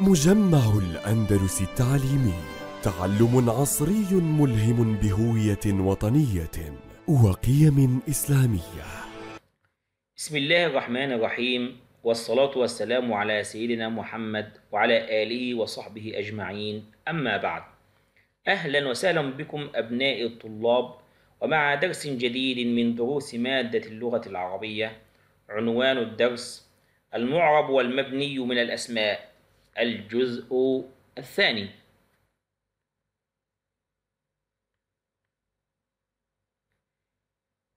مجمع الأندلس التعليمي تعلم عصري ملهم بهوية وطنية وقيم إسلامية بسم الله الرحمن الرحيم والصلاة والسلام على سيدنا محمد وعلى آله وصحبه أجمعين أما بعد أهلا وسهلا بكم أبناء الطلاب ومع درس جديد من دروس مادة اللغة العربية عنوان الدرس المعرب والمبني من الأسماء الجزء الثاني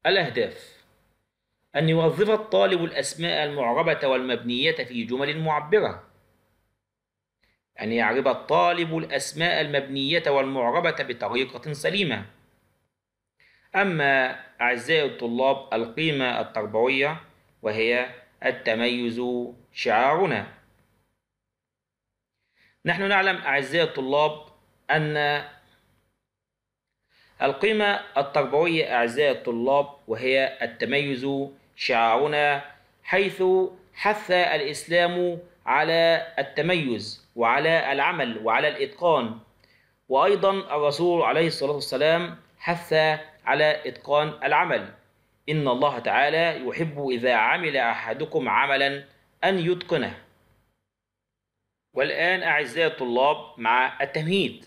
الأهداف أن يوظف الطالب الأسماء المعربة والمبنية في جمل معبرة أن يعرب الطالب الأسماء المبنية والمعربة بطريقة سليمة أما أعزائي الطلاب القيمة التربوية وهي التميز شعارنا نحن نعلم أعزائي الطلاب أن القيمة التربوية أعزائي الطلاب وهي التميز شعارنا حيث حث الإسلام على التميز وعلى العمل وعلى الإتقان وأيضا الرسول عليه الصلاة والسلام حث على إتقان العمل إن الله تعالى يحب إذا عمل أحدكم عملا أن يتقنه والآن أعزائي الطلاب مع التمهيد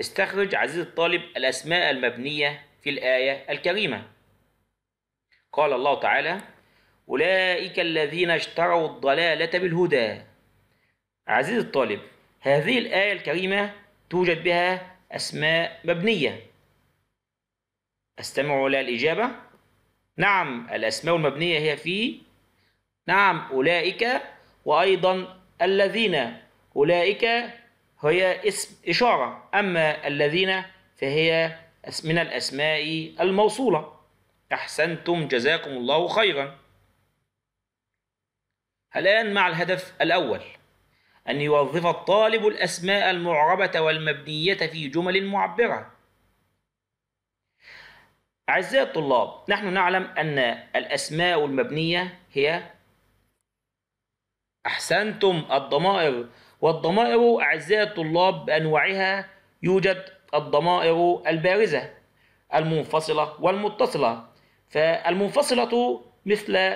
استخرج عزيزي الطالب الأسماء المبنية في الآية الكريمة قال الله تعالى أولئك الذين اشتروا الضلالة بالهدى عزيزي الطالب هذه الآية الكريمة توجد بها أسماء مبنية استمعوا إلى الإجابة نعم الأسماء المبنية هي في نعم أولئك وأيضا الذين أولئك هي اسم إشارة أما الذين فهي من الأسماء الموصولة أحسنتم جزاكم الله خيرا الآن مع الهدف الأول أن يوظف الطالب الأسماء المعربة والمبنية في جمل معبرة أعزائي الطلاب نحن نعلم أن الأسماء المبنية هي أحسنتم الضمائر والضمائر أعزائي الطلاب بأنواعها يوجد الضمائر البارزة المنفصلة والمتصلة فالمنفصلة مثل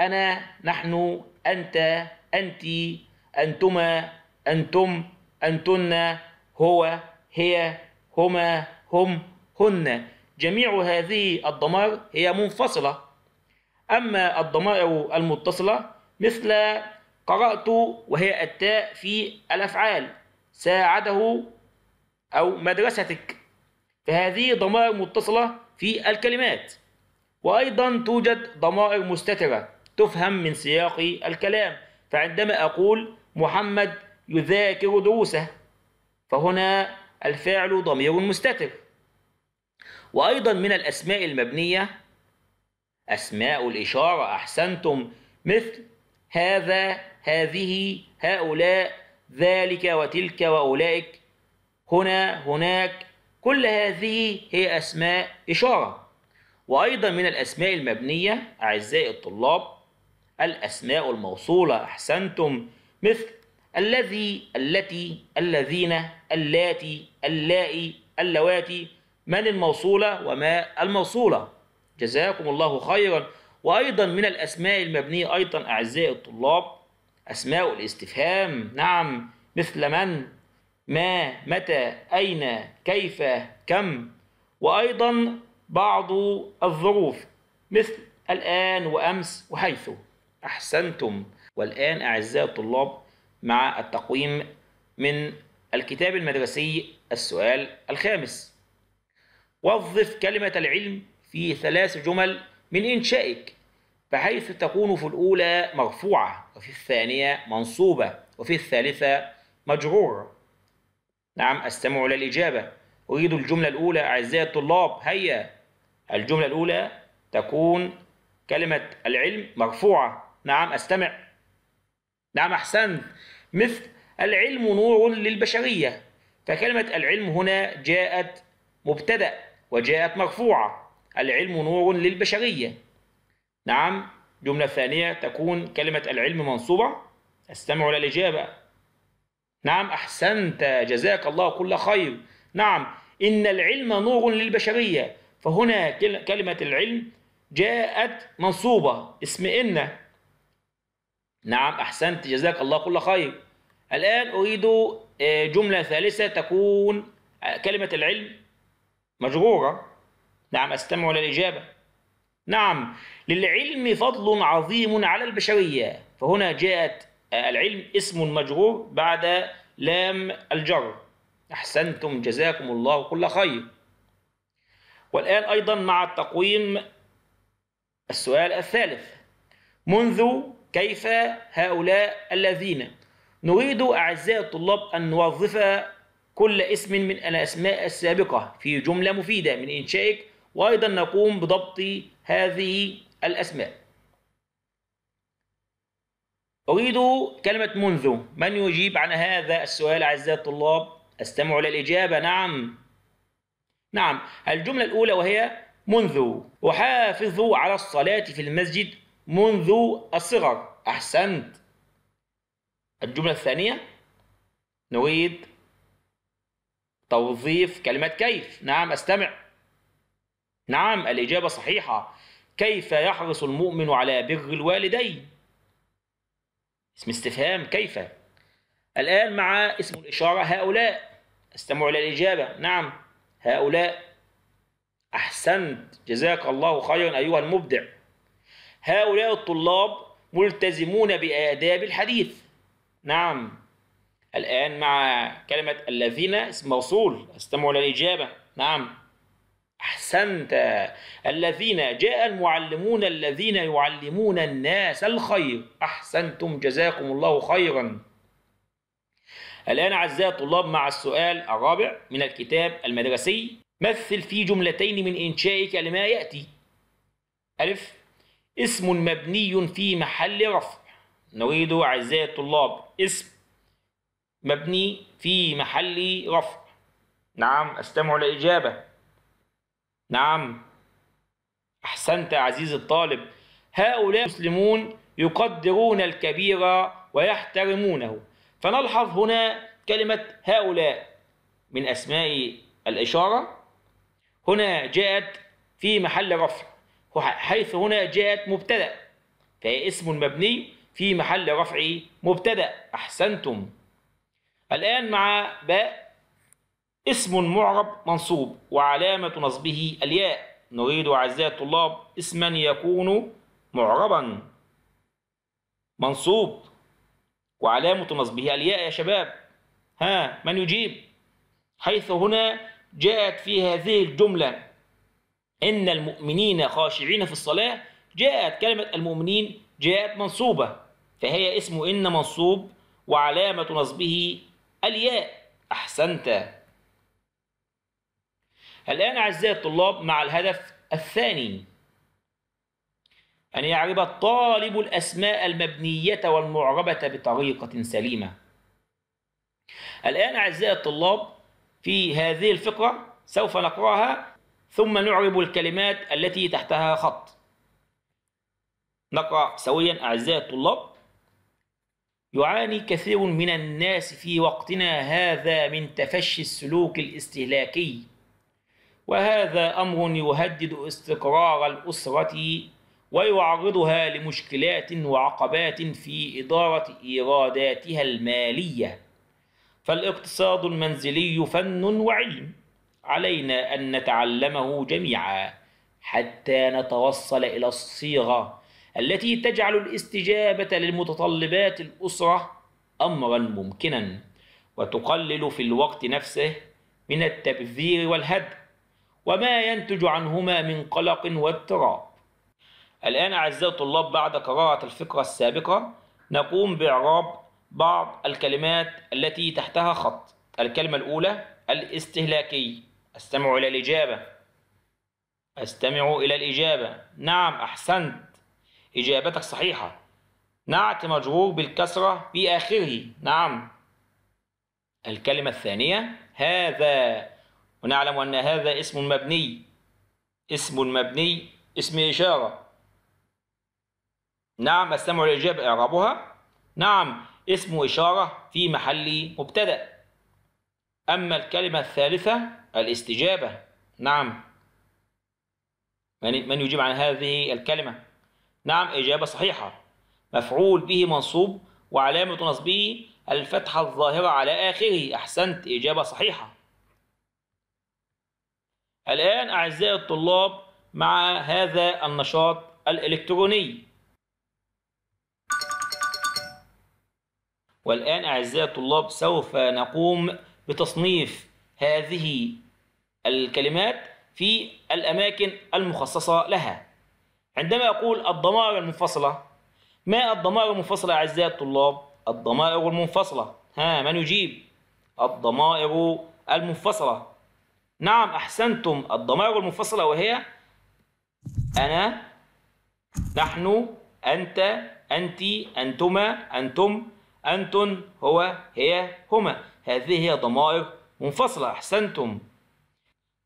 أنا نحن أنت أنت أنتما أنتم أنتن هو هي هما هم هن جميع هذه الضمائر هي منفصلة أما الضمائر المتصلة مثل قرأت وهي التاء في الأفعال ساعده أو مدرستك فهذه ضمائر متصلة في الكلمات وأيضا توجد ضمائر مستترة تفهم من سياق الكلام فعندما أقول محمد يذاكر دروسه فهنا الفاعل ضمير مستتر وأيضا من الأسماء المبنية أسماء الإشارة أحسنتم مثل هذا هذه هؤلاء ذلك وتلك وأولئك هنا هناك كل هذه هي أسماء إشارة وأيضا من الأسماء المبنية أعزائي الطلاب الأسماء الموصولة أحسنتم مثل الذي التي الذين اللاتي اللائي اللواتي من الموصولة وما الموصولة جزاكم الله خيرا وأيضا من الأسماء المبنية أيضا أعزائي الطلاب أسماء الاستفهام نعم مثل من ما متى أين كيف كم وأيضا بعض الظروف مثل الآن وأمس وحيث أحسنتم والآن أعزائي الطلاب مع التقويم من الكتاب المدرسي السؤال الخامس وظف كلمة العلم في ثلاث جمل من إنشائك بحيث تكون في الأولى مرفوعة وفي الثانية منصوبة وفي الثالثة مجرورة نعم أستمع إلى الإجابة أريد الجملة الأولى أعزائي الطلاب هيا الجملة الأولى تكون كلمة العلم مرفوعة نعم أستمع نعم أحسنت مثل العلم نور للبشرية فكلمة العلم هنا جاءت مبتدأ وجاءت مرفوعة العلم نور للبشرية نعم جملة ثانية تكون كلمة العلم منصوبة استمعوا إلى الإجابة نعم أحسنت جزاك الله كل خير نعم إن العلم نور للبشرية فهنا كلمة العلم جاءت منصوبة اسم إن نعم أحسنت جزاك الله كل خير الآن أريد آه، جملة ثالثة تكون آه، كلمة العلم مجرورة نعم استمع للاجابه نعم للعلم فضل عظيم على البشرية فهنا جاءت آه، العلم اسم مجرور بعد لام الجر أحسنتم جزاكم الله كل خير والآن أيضا مع التقويم السؤال الثالث منذ كيف هؤلاء الذين نريد أعزائي الطلاب أن نوظف كل اسم من الأسماء السابقة في جملة مفيدة من إنشائك وأيضا نقوم بضبط هذه الأسماء أريد كلمة منذ من يجيب عن هذا السؤال أعزائي الطلاب استمعوا إلى الإجابة نعم نعم الجملة الأولى وهي منذ أحافظ على الصلاة في المسجد منذ الصغر أحسنت الجملة الثانية نريد توظيف كلمة كيف نعم استمع نعم الإجابة صحيحة كيف يحرص المؤمن على بر الوالدين اسم استفهام كيف الآن مع اسم الإشارة هؤلاء استمعوا إلى الإجابة نعم هؤلاء أحسنت جزاك الله خيرا أيها المبدع هؤلاء الطلاب ملتزمون بآداب الحديث نعم الآن مع كلمة الذين اسم موصول استمعوا إلى الإجابة نعم أحسنت الذين جاء المعلمون الذين يعلمون الناس الخير أحسنتم جزاكم الله خيرا الآن أعزائي الطلاب مع السؤال الرابع من الكتاب المدرسي مثل في جملتين من إنشائك لما يأتي ألف اسم مبني في محل رفع نريد أعزائي الطلاب اسم مبني في محل رفع نعم استمعوا الإجابة نعم أحسنت عزيز الطالب هؤلاء المسلمون يقدرون الكبير ويحترمونه فنلحظ هنا كلمة هؤلاء من أسماء الإشارة هنا جاءت في محل رفع حيث هنا جاءت مبتدأ فهي اسم مبني في محل رفع مبتدأ أحسنتم الآن مع باء اسم معرب منصوب وعلامة نصبه الياء نريد أعزائي الطلاب اسما يكون معربا منصوب وعلامة نصبه الياء يا شباب ها من يجيب حيث هنا جاءت في هذه الجملة إن المؤمنين خاشعين في الصلاة جاءت كلمة المؤمنين جاءت منصوبة فهي اسم إن منصوب وعلامة نصبه الياء أحسنت الآن أعزائي الطلاب مع الهدف الثاني أن يعرف الطالب الأسماء المبنية والمعربة بطريقة سليمة الآن أعزائي الطلاب في هذه الفقرة سوف نقرأها ثم نعرب الكلمات التي تحتها خط نقرأ سويا أعزائي الطلاب يعاني كثير من الناس في وقتنا هذا من تفشي السلوك الاستهلاكي وهذا أمر يهدد استقرار الأسرة ويعرضها لمشكلات وعقبات في إدارة إيراداتها المالية فالاقتصاد المنزلي فن وعلم علينا أن نتعلمه جميعا حتى نتوصل إلى الصيغة التي تجعل الاستجابة للمتطلبات الأسرة أمرا ممكنا وتقلل في الوقت نفسه من التبذير والهدر وما ينتج عنهما من قلق واضطراب الآن أعزائي الطلاب بعد قراءة الفقرة السابقة نقوم بإعراب بعض الكلمات التي تحتها خط الكلمة الأولى الاستهلاكي استمع إلى الإجابة استمع إلى الإجابة نعم أحسنت إجابتك صحيحة نعت مجرور بالكسرة في آخره نعم الكلمة الثانية هذا ونعلم أن هذا اسم مبني اسم مبني اسم إشارة نعم السمع الإجابة إعرابها نعم اسم إشارة في محل مبتدأ أما الكلمة الثالثة الاستجابة نعم من يجيب عن هذه الكلمة نعم إجابة صحيحة مفعول به منصوب وعلامة نصبه الفتحة الظاهرة على آخره أحسنت إجابة صحيحة الآن أعزائي الطلاب مع هذا النشاط الإلكتروني والآن أعزائي الطلاب سوف نقوم بتصنيف هذه الكلمات في الأماكن المخصصة لها عندما أقول الضمائر المنفصلة ما الضمائر المنفصلة أعزائي الطلاب؟ الضمائر المنفصلة ها من يجيب؟ الضمائر المنفصلة نعم أحسنتم الضمائر المنفصلة وهي أنا نحن أنت أنت أنتما أنتم أنتن هو هي هما هذه هي ضمائر منفصلة أحسنتم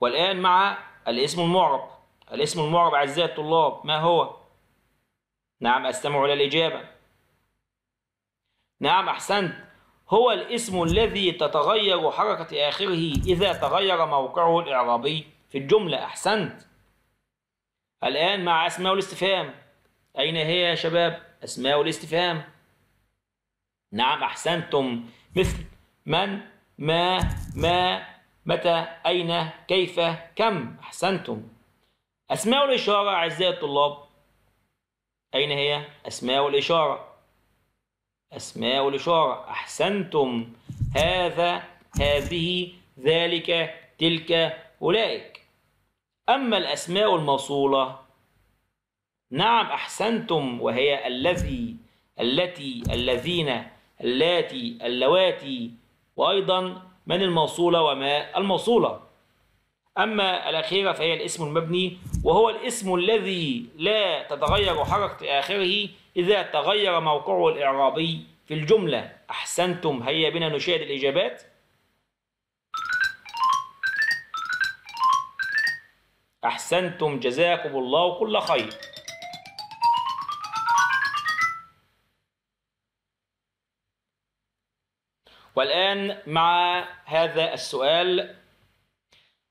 والآن مع الاسم المعرب الاسم المعرب أعزائي الطلاب ما هو؟ نعم أستمع إلى الإجابة نعم أحسنت هو الاسم الذي تتغير حركة آخره إذا تغير موقعه الإعرابي في الجملة أحسنت الآن مع أسماء الاستفهام أين هي يا شباب أسماء الاستفهام نعم أحسنتم مثل من ما ما متى أين كيف كم أحسنتم أسماء الإشارة أعزائي الطلاب أين هي أسماء الإشارة أسماء الإشارة أحسنتم هذا هذه ذلك تلك أولئك أما الأسماء الموصولة نعم أحسنتم وهي الذي التي الذين اللاتي اللواتي وأيضا من الموصولة وما الموصولة أما الأخيرة فهي الاسم المبني وهو الاسم الذي لا تتغير حركة آخره إذا تغير موقعه الإعرابي في الجملة أحسنتم هيا بنا نشاهد الإجابات أحسنتم جزاكم الله كل خير والآن مع هذا السؤال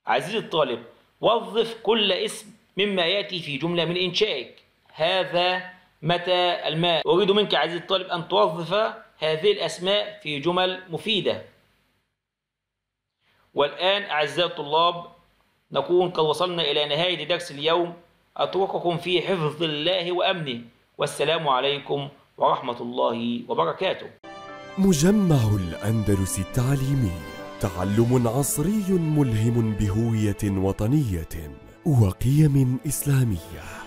عزيزي الطالب وظف كل اسم مما يأتي في جملة من إنشائك هذا متى الماء أريد منك عزيزي الطالب أن توظف هذه الأسماء في جمل مفيدة والآن أعزائي الطلاب نكون قد وصلنا إلى نهاية درس اليوم أترككم في حفظ الله وأمنه والسلام عليكم ورحمة الله وبركاته مجمع الأندلس التعليمي تعلم عصري ملهم بهوية وطنية وقيم إسلامية